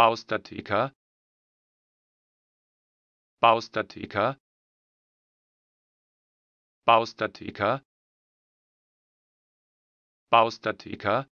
Baustatiker Baustatiker Baustatiker Baustatiker